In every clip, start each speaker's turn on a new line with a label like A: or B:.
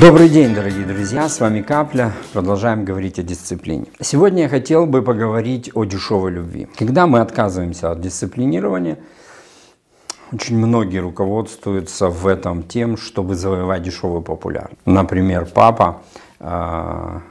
A: Добрый день, дорогие друзья, с вами Капля, продолжаем говорить о дисциплине. Сегодня я хотел бы поговорить о дешевой любви. Когда мы отказываемся от дисциплинирования, очень многие руководствуются в этом тем, чтобы завоевать дешевую популярность. Например, папа а,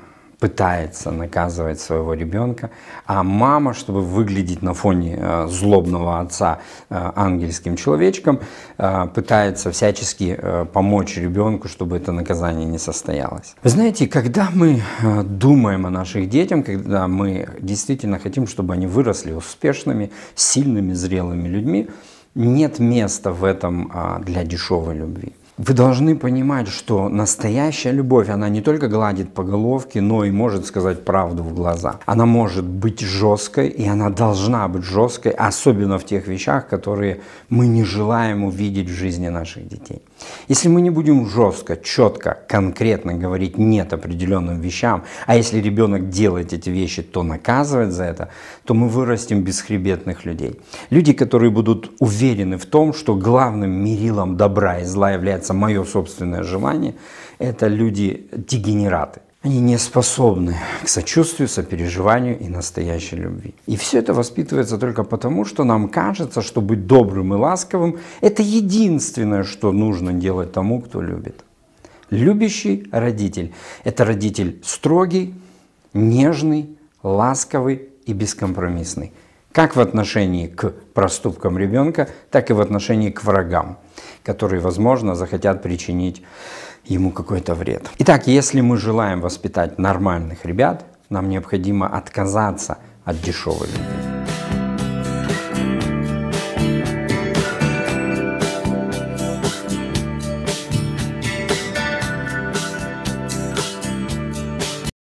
A: пытается наказывать своего ребенка, а мама, чтобы выглядеть на фоне э, злобного отца э, ангельским человечком, э, пытается всячески помочь ребенку, чтобы это наказание не состоялось. Вы знаете, когда мы думаем о наших детях, когда мы действительно хотим, чтобы они выросли успешными, сильными, зрелыми людьми, нет места в этом а, для дешевой любви. Вы должны понимать, что настоящая любовь, она не только гладит по головке, но и может сказать правду в глаза. Она может быть жесткой, и она должна быть жесткой, особенно в тех вещах, которые мы не желаем увидеть в жизни наших детей. Если мы не будем жестко, четко, конкретно говорить «нет» определенным вещам, а если ребенок делает эти вещи, то наказывать за это, то мы вырастим бесхребетных людей. Люди, которые будут уверены в том, что главным мерилом добра и зла является является мое собственное желание, это люди-дегенераты. Они не способны к сочувствию, сопереживанию и настоящей любви. И все это воспитывается только потому, что нам кажется, что быть добрым и ласковым – это единственное, что нужно делать тому, кто любит. Любящий родитель – это родитель строгий, нежный, ласковый и бескомпромиссный – как в отношении к проступкам ребенка, так и в отношении к врагам, которые, возможно, захотят причинить ему какой-то вред. Итак, если мы желаем воспитать нормальных ребят, нам необходимо отказаться от дешевой любви.